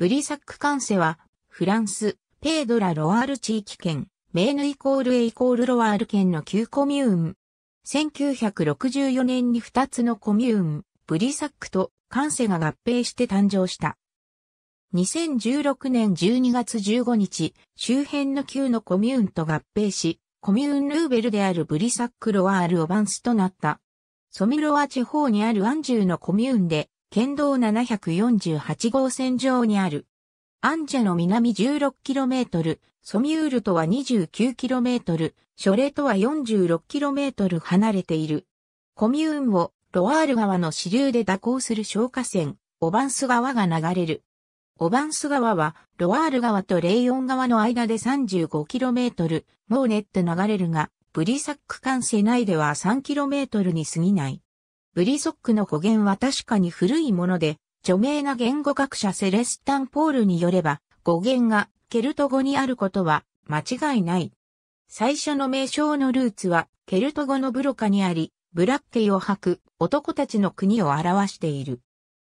ブリサックカンセは、フランス、ペードラ・ロワール地域圏、メーヌイコールエイコールロワール県の旧コミューン。1964年に2つのコミューン、ブリサックとカンセが合併して誕生した。2016年12月15日、周辺の旧のコミューンと合併し、コミューンルーベルであるブリサック・ロワール・オバンスとなった。ソミロワ地方にあるアンジューのコミューンで、県道748号線上にある。アンジャの南 16km、ソミュールとは 29km、ショレとは 46km 離れている。コミューンをロワール川の支流で蛇行する消火線、オバンス川が流れる。オバンス川は、ロワール川とレイオン川の間で 35km、モーネット流れるが、ブリサック関西内では 3km に過ぎない。ブリソックの語源は確かに古いもので、著名な言語学者セレスタン・ポールによれば、語源がケルト語にあることは間違いない。最初の名称のルーツは、ケルト語のブロカにあり、ブラッケイを履く男たちの国を表している。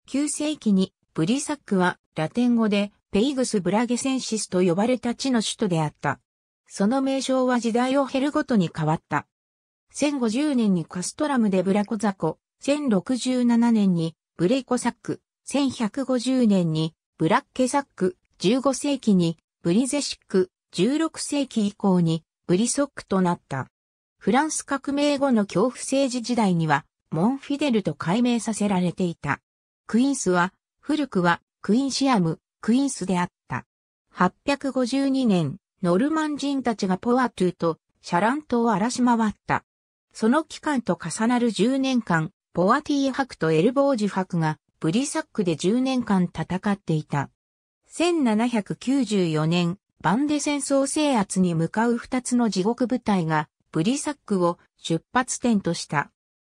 9世紀にブリサックはラテン語でペイグス・ブラゲセンシスと呼ばれた地の首都であった。その名称は時代を経るごとに変わった。1050年にカストラムでブラコザコ、1067年にブレイコサック、1150年にブラッケサック、15世紀にブリゼシック、16世紀以降にブリソックとなった。フランス革命後の恐怖政治時代にはモンフィデルと改名させられていた。クインスは、古くはクインシアム、クインスであった。852年、ノルマン人たちがポワトゥとシャラントを荒らし回った。その期間と重なる10年間、ポワティ博とエルボージュ博がブリサックで10年間戦っていた。1794年、バンデ戦争制圧に向かう2つの地獄部隊がブリサックを出発点とした。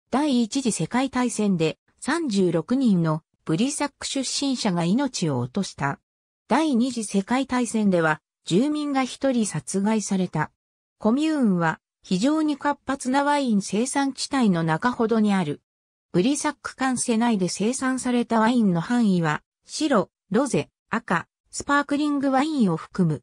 第一次世界大戦で36人のブリサック出身者が命を落とした。第二次世界大戦では住民が一人殺害された。コミューンは非常に活発なワイン生産地帯の中ほどにある。ブリサック管世内で生産されたワインの範囲は、白、ロゼ、赤、スパークリングワインを含む。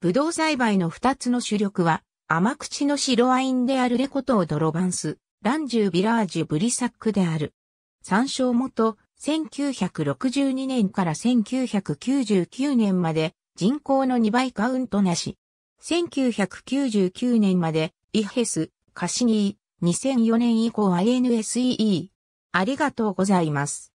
ブドウ栽培の二つの主力は、甘口の白ワインであるレコトードロバンス、ランジュビラージュブリサックである。参照元、1962年から1999年まで人口の2倍カウントなし。1999年までイヘス、カシニー、2004年以降 INSEE、ありがとうございます。